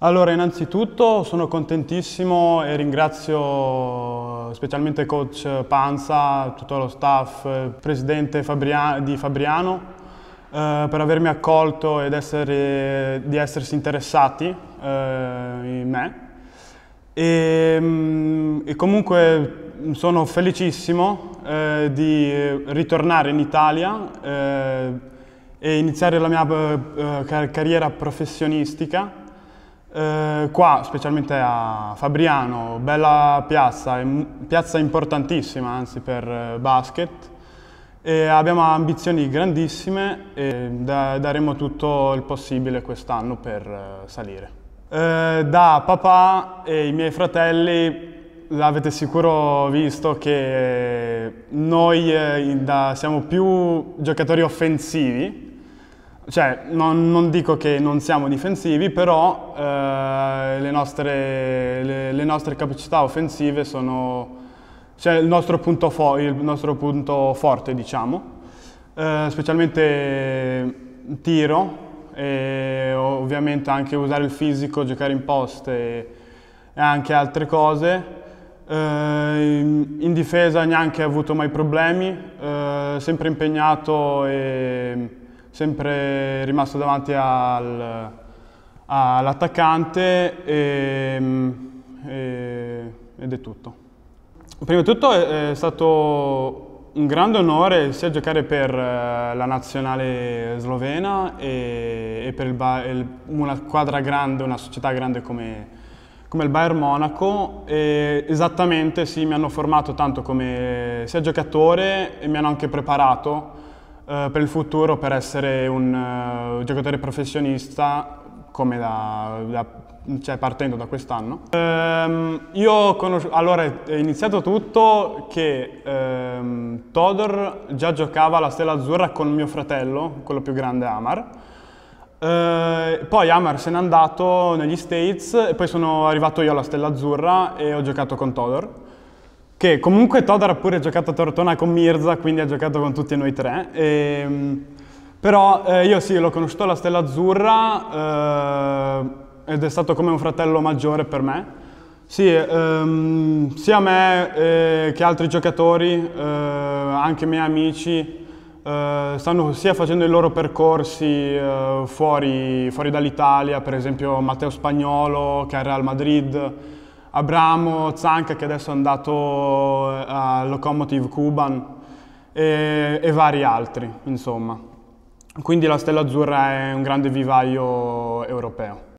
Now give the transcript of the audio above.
Allora, innanzitutto sono contentissimo e ringrazio specialmente coach Panza, tutto lo staff, presidente Fabria di Fabriano eh, per avermi accolto ed essere, di essersi interessati eh, in me. E, mh, mm, e comunque sono felicissimo eh, di eh, ritornare in Italia eh, e iniziare la mia eh, carriera professionistica. Eh, qua, specialmente a Fabriano, bella piazza, piazza importantissima anzi per eh, basket. E abbiamo ambizioni grandissime e da daremo tutto il possibile quest'anno per salire. da papà e i miei fratelli l'avete sicuro visto che noi eh, da, siamo più giocatori offensivi, cioè non, non, dico che non siamo difensivi, però eh, le, nostre, le, le, nostre, capacità offensive sono cioè, il, nostro fo- il, nostro punto forte, diciamo, eh, specialmente tiro e ovviamente anche usare il fisico, giocare in post e anche altre cose. Ehm, in difesa neanche ha avuto mai problemi, eh, sempre impegnato e mm, sempre rimasto davanti al, all'attaccante e, mm, e, ed è tutto. Prima di tutto è, stato un grande onore sia giocare per eh, la nazionale slovena e, e per il, una squadra grande, una società grande come, come il Bayern Monaco e esattamente sì, mi hanno formato tanto come sia giocatore e mi hanno anche preparato eh, per il futuro per essere un uh, giocatore professionista come da, da cioè partendo da quest'anno. Ehm, io conosco, allora è iniziato tutto che ehm, Todor già giocava alla Stella Azzurra con mio fratello, quello più grande Amar, eh, poi Amar se n'è andato negli States e poi sono arrivato io alla Stella Azzurra e ho giocato con Todor. Che comunque Todor ha pure giocato a Tortona con Mirza, quindi ha giocato con tutti noi tre. E, ehm, però eh, io sì, l'ho conosciuto alla Stella Azzurra eh, ed è stato come un fratello maggiore per me. Sì, ehm, sia a me eh, che altri giocatori, eh, anche miei amici, eh, stanno sia facendo i loro percorsi eh, fuori, fuori dall'Italia, per esempio Matteo Spagnolo che è al Real Madrid, Abramo Zanca che adesso è andato eh, a Locomotive Cuban e, e vari altri, insomma. Quindi la Stella Azzurra è un grande vivaio europeo.